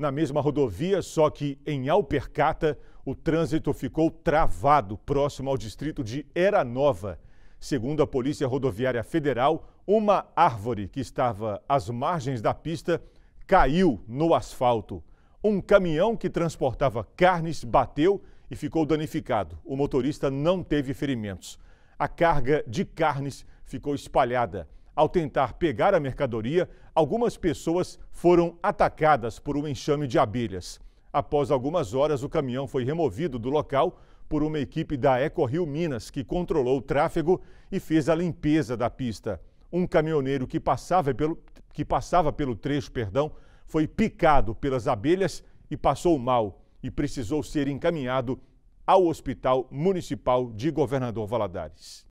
na mesma rodovia, só que em Alpercata, o trânsito ficou travado próximo ao distrito de Era Nova. Segundo a Polícia Rodoviária Federal, uma árvore que estava às margens da pista caiu no asfalto. Um caminhão que transportava carnes bateu e ficou danificado. O motorista não teve ferimentos. A carga de carnes ficou espalhada. Ao tentar pegar a mercadoria, algumas pessoas foram atacadas por um enxame de abelhas. Após algumas horas, o caminhão foi removido do local por uma equipe da EcoRio Minas, que controlou o tráfego e fez a limpeza da pista. Um caminhoneiro que passava pelo, que passava pelo trecho perdão, foi picado pelas abelhas e passou mal e precisou ser encaminhado ao Hospital Municipal de Governador Valadares.